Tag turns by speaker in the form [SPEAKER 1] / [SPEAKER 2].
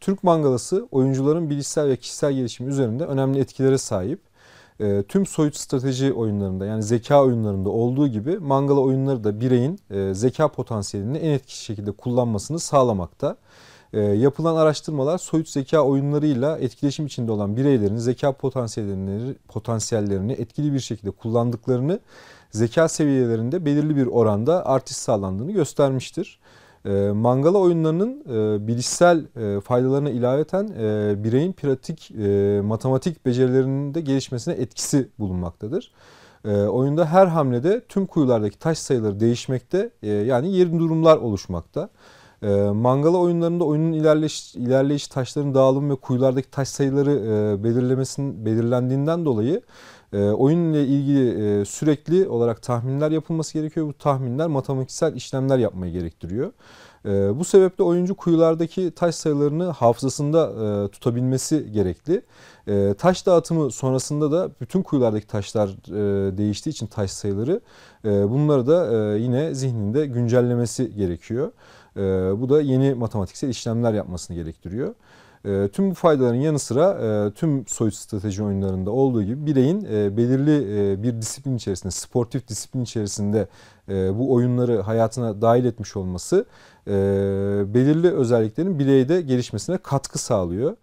[SPEAKER 1] Türk mangalası oyuncuların bilişsel ve kişisel gelişimi üzerinde önemli etkilere sahip. E, tüm soyut strateji oyunlarında yani zeka oyunlarında olduğu gibi mangala oyunları da bireyin e, zeka potansiyelini en etkili şekilde kullanmasını sağlamakta. Ee, yapılan araştırmalar soyut zeka oyunlarıyla etkileşim içinde olan bireylerin zeka potansiyellerini, potansiyellerini etkili bir şekilde kullandıklarını zeka seviyelerinde belirli bir oranda artış sağlandığını göstermiştir. Ee, mangala oyunlarının e, bilişsel e, faydalarına ilaveten e, bireyin pratik matematik becerilerinin de gelişmesine etkisi bulunmaktadır. Ee, oyunda her hamlede tüm kuyulardaki taş sayıları değişmekte yani yeni durumlar oluşmakta. E, mangala oyunlarında oyunun ilerleyiş, ilerleyiş taşların dağılımı ve kuyulardaki taş sayıları e, belirlemesinin belirlendiğinden dolayı e, oyunla ilgili e, sürekli olarak tahminler yapılması gerekiyor. Bu tahminler matematiksel işlemler yapmayı gerektiriyor. Ee, bu sebeple oyuncu kuyulardaki taş sayılarını hafızasında e, tutabilmesi gerekli. Ee, taş dağıtımı sonrasında da bütün kuyulardaki taşlar e, değiştiği için taş sayıları bunları da yine zihninde güncellemesi gerekiyor. bu da yeni matematiksel işlemler yapmasını gerektiriyor. Ee, tüm bu faydaların yanı sıra e, tüm soyut strateji oyunlarında olduğu gibi bireyin e, belirli e, bir disiplin içerisinde, sportif disiplin içerisinde bu oyunları hayatına dahil etmiş olması belirli özelliklerin bireyde gelişmesine katkı sağlıyor.